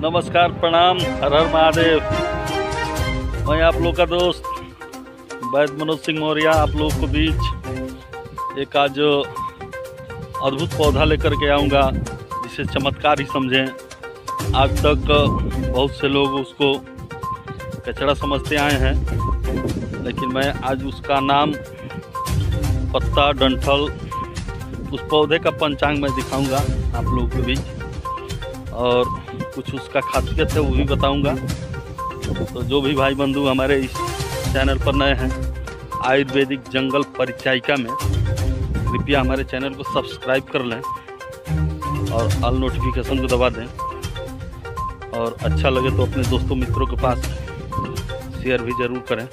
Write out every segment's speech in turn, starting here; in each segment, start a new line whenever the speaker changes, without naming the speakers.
नमस्कार प्रणाम हर हर महादेव मैं आप लोग का दोस्त वैद मनोज सिंह मौर्य आप लोग को बीच एक आज अद्भुत पौधा लेकर के आऊँगा जिसे चमत्कार ही समझें आज तक बहुत से लोग उसको कचरा समझते आए हैं लेकिन मैं आज उसका नाम पत्ता डंठल उस पौधे का पंचांग मैं दिखाऊंगा आप लोगों के बीच और कुछ उसका खासियत है वो भी बताऊंगा तो जो भी भाई बंधु हमारे इस चैनल पर नए हैं आयुर्वेदिक जंगल परिचायिका में कृपया हमारे चैनल को सब्सक्राइब कर लें और ऑल नोटिफिकेशन को दबा दें और अच्छा लगे तो अपने दोस्तों मित्रों के पास शेयर भी ज़रूर करें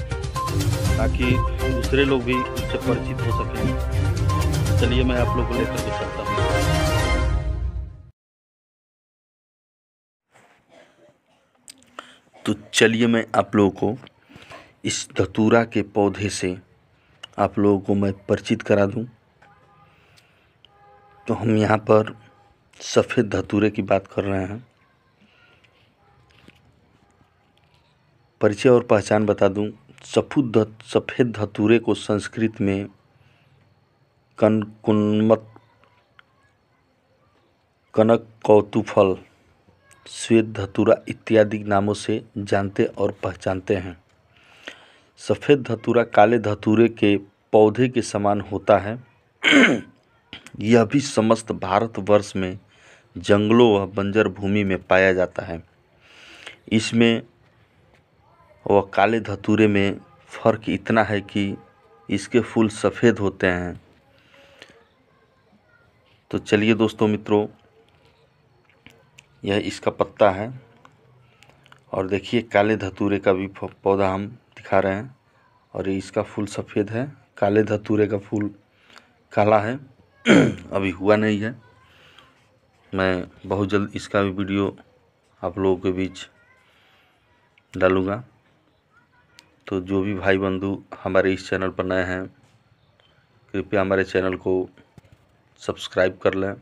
ताकि दूसरे लोग भी इससे परिचित हो सकें चलिए मैं आप लोग को लेकर के तो चलिए मैं आप लोगों को इस धतूरा के पौधे से आप लोगों को मैं परिचित करा दूं तो हम यहाँ पर सफ़ेद धतूरे की बात कर रहे हैं परिचय और पहचान बता दूं सफुद सफ़ेद धतूरे को संस्कृत में कनकुन्मत कनक कौतुफल श्वेत धतूरा इत्यादि नामों से जानते और पहचानते हैं सफ़ेद धतूरा काले धतूरे के पौधे के समान होता है यह भी समस्त भारतवर्ष में जंगलों व बंजर भूमि में पाया जाता है इसमें व काले धतूरे में फ़र्क इतना है कि इसके फूल सफ़ेद होते हैं तो चलिए दोस्तों मित्रों यह इसका पत्ता है और देखिए काले धतूरे का भी पौधा हम दिखा रहे हैं और इसका फूल सफ़ेद है काले धतूरे का फूल काला है अभी हुआ नहीं है मैं बहुत जल्द इसका भी वीडियो आप लोगों के बीच डालूँगा तो जो भी भाई बंधु हमारे इस चैनल पर नए हैं कृपया हमारे चैनल को सब्सक्राइब कर लें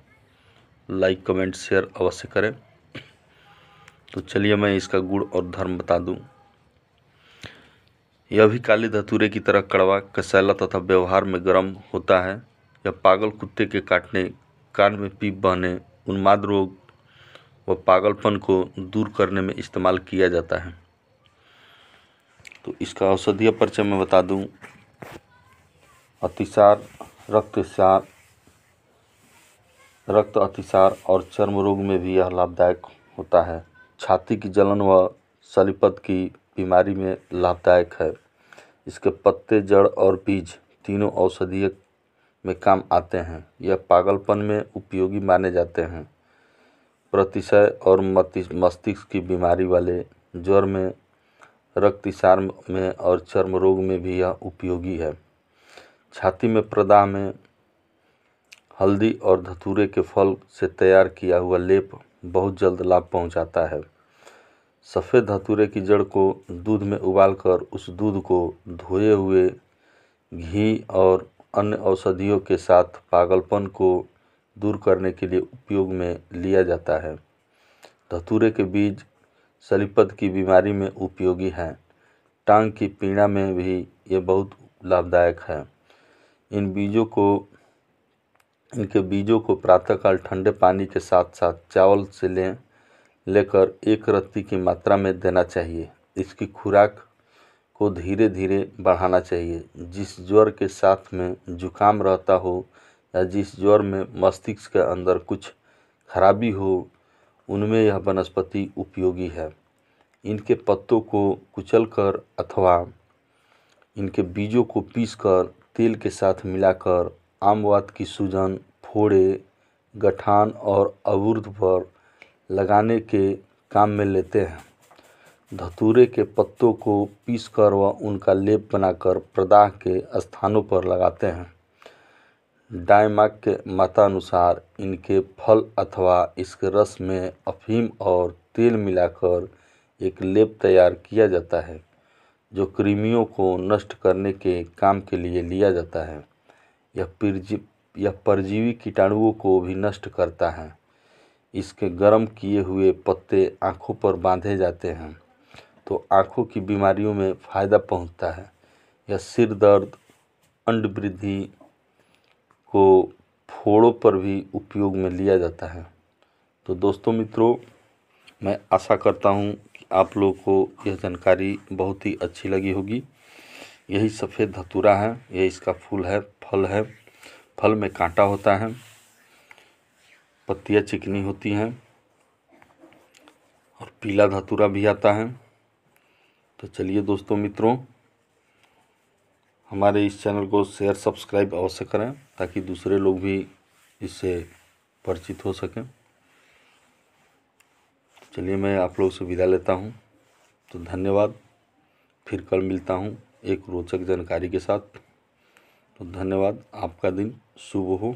लाइक कमेंट शेयर अवश्य करें तो चलिए मैं इसका गुण और धर्म बता दूं यह भी काले धतूरे की तरह कड़वा कसैला तथा व्यवहार में गर्म होता है यह पागल कुत्ते के काटने कान में पीप बहने उन्माद रोग व पागलपन को दूर करने में इस्तेमाल किया जाता है तो इसका औषधीय परिचय मैं बता दूं अतिसार रक्तसार रक्त अतिसार और चर्म रोग में भी यह लाभदायक होता है छाती की जलन व सलीपत की बीमारी में लाभदायक है इसके पत्ते जड़ और बीज तीनों औषधीय में काम आते हैं यह पागलपन में उपयोगी माने जाते हैं प्रतिशय और मस्तिष्क की बीमारी वाले ज्वर में रक्तिसार में और चर्म रोग में भी यह उपयोगी है छाती में प्रदाह में हल्दी और धतूरे के फल से तैयार किया हुआ लेप बहुत जल्द लाभ पहुँचाता है सफ़ेद धतूरे की जड़ को दूध में उबालकर उस दूध को धोए हुए घी और अन्य औषधियों के साथ पागलपन को दूर करने के लिए उपयोग में लिया जाता है धतूरे के बीज सलीपत की बीमारी में उपयोगी हैं टांग की पीड़ा में भी ये बहुत लाभदायक है इन बीजों को इनके बीजों को प्रातःकाल ठंडे पानी के साथ साथ चावल से लें लेकर एक रत्ती की मात्रा में देना चाहिए इसकी खुराक को धीरे धीरे बढ़ाना चाहिए जिस ज्वर के साथ में जुकाम रहता हो या जिस ज्वर में मस्तिष्क के अंदर कुछ खराबी हो उनमें यह वनस्पति उपयोगी है इनके पत्तों को कुचलकर अथवा इनके बीजों को पीसकर तेल के साथ मिलाकर आमवात की सूजन फोड़े गठान और अवरुद्ध पर लगाने के काम में लेते हैं धतूरे के पत्तों को पीसकर व उनका लेप बनाकर प्रदाह के स्थानों पर लगाते हैं डायमाक के मतानुसार इनके फल अथवा इसके रस में अफीम और तेल मिलाकर एक लेप तैयार किया जाता है जो कृमियों को नष्ट करने के काम के लिए लिया जाता है यह परजीवी कीटाणुओं को भी नष्ट करता है इसके गर्म किए हुए पत्ते आँखों पर बांधे जाते हैं तो आँखों की बीमारियों में फ़ायदा पहुँचता है यह सिर दर्द अंड वृद्धि को फोड़ों पर भी उपयोग में लिया जाता है तो दोस्तों मित्रों मैं आशा करता हूँ कि आप लोगों को यह जानकारी बहुत ही अच्छी लगी होगी यही सफ़ेद धतूरा है यह इसका फूल है फल है फल में कांटा होता है पत्तियाँ चिकनी होती हैं और पीला धतूरा भी आता है तो चलिए दोस्तों मित्रों हमारे इस चैनल को शेयर सब्सक्राइब अवश्य करें ताकि दूसरे लोग भी इससे परिचित हो सकें चलिए मैं आप लोग से विदा लेता हूँ तो धन्यवाद फिर कल मिलता हूँ एक रोचक जानकारी के साथ तो धन्यवाद आपका दिन शुभ हो